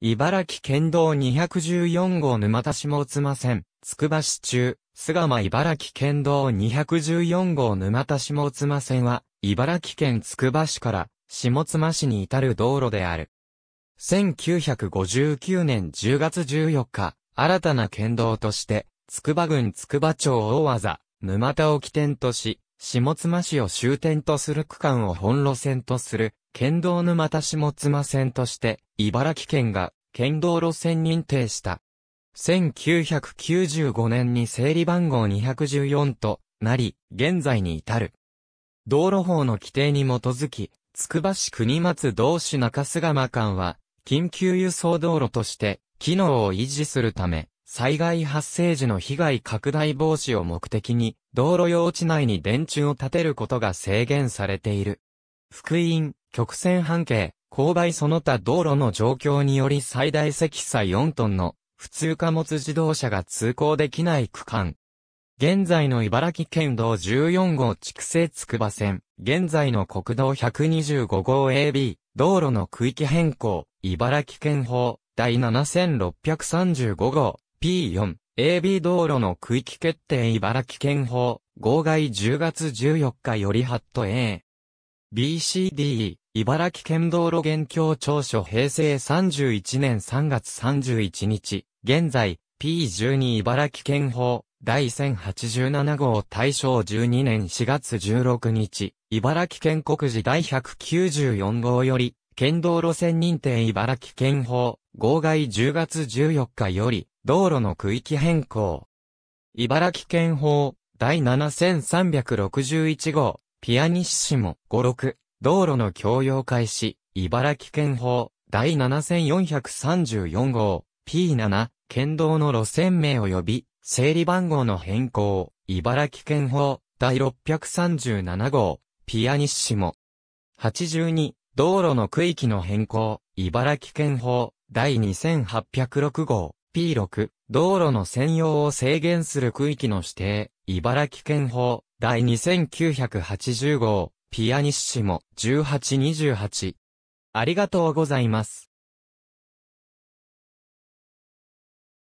茨城県道214号沼田下妻線、つくば市中、菅間茨城県道214号沼田下妻線は、茨城県つくば市から下妻市に至る道路である。1959年10月14日、新たな県道として、つくば郡つくば町大技、沼田を起点とし、下妻市を終点とする区間を本路線とする、県道沼田下妻線として、茨城県が県道路線認定した。1995年に整理番号214となり、現在に至る。道路法の規定に基づき、つくば市国松同市中賀間間は、緊急輸送道路として、機能を維持するため、災害発生時の被害拡大防止を目的に、道路用地内に電柱を建てることが制限されている。福音、曲線半径、勾配その他道路の状況により最大積載4トンの普通貨物自動車が通行できない区間。現在の茨城県道14号筑西筑波線、現在の国道125号 AB、道路の区域変更、茨城県法、第7635号、P4、AB 道路の区域決定茨城県法、号外10月14日よりハット A。BCD、茨城県道路現況調書平成31年3月31日、現在、P12 茨城県法、第1087号大正12年4月16日、茨城県国時第194号より、県道路線認定茨城県法、号外10月14日より、道路の区域変更。茨城県法、第7361号、ピアニッシモ、5、6、道路の共用開始、茨城県法、第7434号、P7、県道の路線名及び、整理番号の変更、茨城県法、第637号、ピアニッシモ。82、道路の区域の変更、茨城県法、第2806号、P6、道路の専用を制限する区域の指定、茨城県法、第2980号、ピアニッシモ、1828。ありがとうございます。